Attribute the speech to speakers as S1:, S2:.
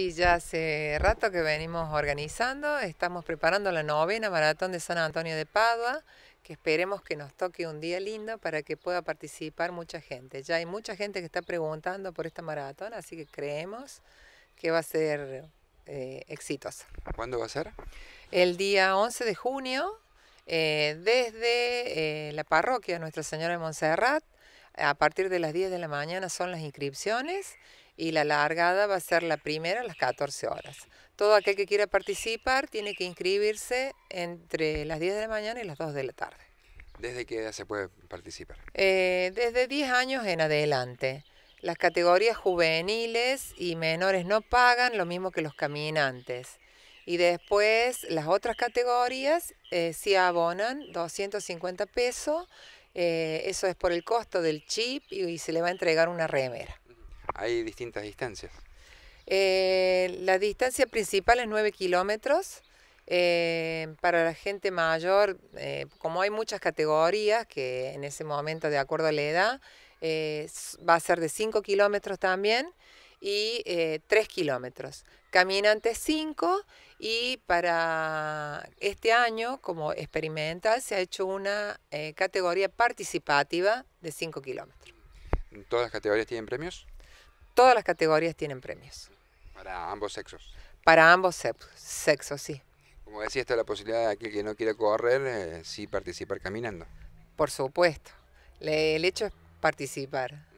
S1: Y ya hace rato que venimos organizando, estamos preparando la novena maratón de San Antonio de Padua, que esperemos que nos toque un día lindo para que pueda participar mucha gente. Ya hay mucha gente que está preguntando por esta maratón, así que creemos que va a ser eh, exitosa. ¿Cuándo va a ser? El día 11 de junio, eh, desde eh, la parroquia Nuestra Señora de Montserrat, a partir de las 10 de la mañana son las inscripciones y la largada va a ser la primera a las 14 horas. Todo aquel que quiera participar tiene que inscribirse entre las 10 de la mañana y las 2 de la tarde.
S2: ¿Desde qué edad se puede participar?
S1: Eh, desde 10 años en adelante. Las categorías juveniles y menores no pagan lo mismo que los caminantes. Y después las otras categorías eh, sí abonan 250 pesos. Eh, eso es por el costo del chip y se le va a entregar una remera
S2: hay distintas distancias.
S1: Eh, la distancia principal es 9 kilómetros. Eh, para la gente mayor, eh, como hay muchas categorías que en ese momento, de acuerdo a la edad, va a ser de 5 kilómetros también y 3 kilómetros. Caminantes 5 y para este año, como experimental, se ha hecho una categoría participativa de 5 kilómetros.
S2: ¿Todas las categorías tienen premios?
S1: todas las categorías tienen premios. Para ambos sexos. Para ambos sexos, sí.
S2: Como decía, está la posibilidad de aquel que no quiere correr, eh, sí participar caminando.
S1: Por supuesto. el hecho es participar.